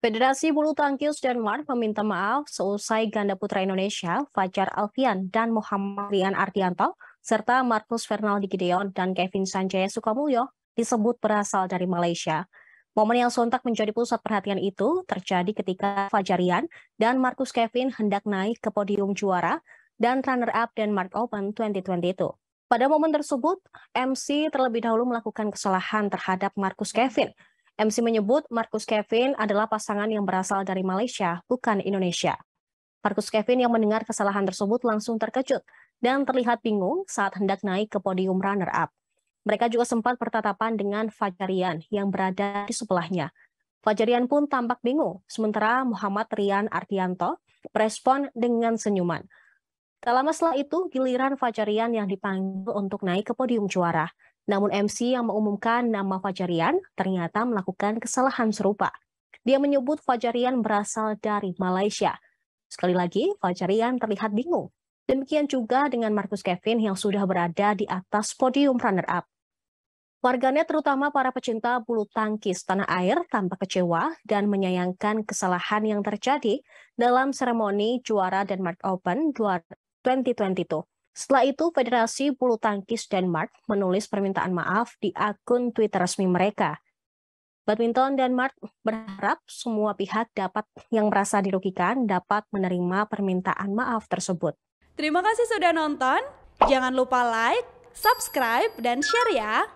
Federasi Bulu Tangkis Denmark meminta maaf seusai ganda putra Indonesia Fajar Alfian dan Muhammad Rian Ardianto serta Marcus Fernaldi Gideon dan Kevin Sanjaya Sukamulyo disebut berasal dari Malaysia. Momen yang sontak menjadi pusat perhatian itu terjadi ketika Fajarian dan Marcus Kevin hendak naik ke podium juara dan runner-up Denmark Open 2022. Pada momen tersebut, MC terlebih dahulu melakukan kesalahan terhadap Marcus Kevin MC menyebut Marcus Kevin adalah pasangan yang berasal dari Malaysia, bukan Indonesia. Marcus Kevin yang mendengar kesalahan tersebut langsung terkejut dan terlihat bingung saat hendak naik ke podium runner-up. Mereka juga sempat bertatapan dengan Fajarian yang berada di sebelahnya. Fajarian pun tampak bingung, sementara Muhammad Rian Ardianto merespon dengan senyuman. Tak lama setelah itu, giliran Fajarian yang dipanggil untuk naik ke podium juara. Namun MC yang mengumumkan nama Fajarian ternyata melakukan kesalahan serupa. Dia menyebut Fajarian berasal dari Malaysia. Sekali lagi, Fajarian terlihat bingung. Demikian juga dengan Marcus Kevin yang sudah berada di atas podium runner-up. Warganet terutama para pecinta bulu tangkis tanah air tampak kecewa dan menyayangkan kesalahan yang terjadi dalam seremoni juara Denmark Open 2022. Setelah itu, Federasi Bulu Tangkis Denmark menulis permintaan maaf di akun Twitter resmi mereka. Badminton Denmark berharap semua pihak dapat yang merasa dirugikan dapat menerima permintaan maaf tersebut. Terima kasih sudah nonton. Jangan lupa like, subscribe, dan share ya.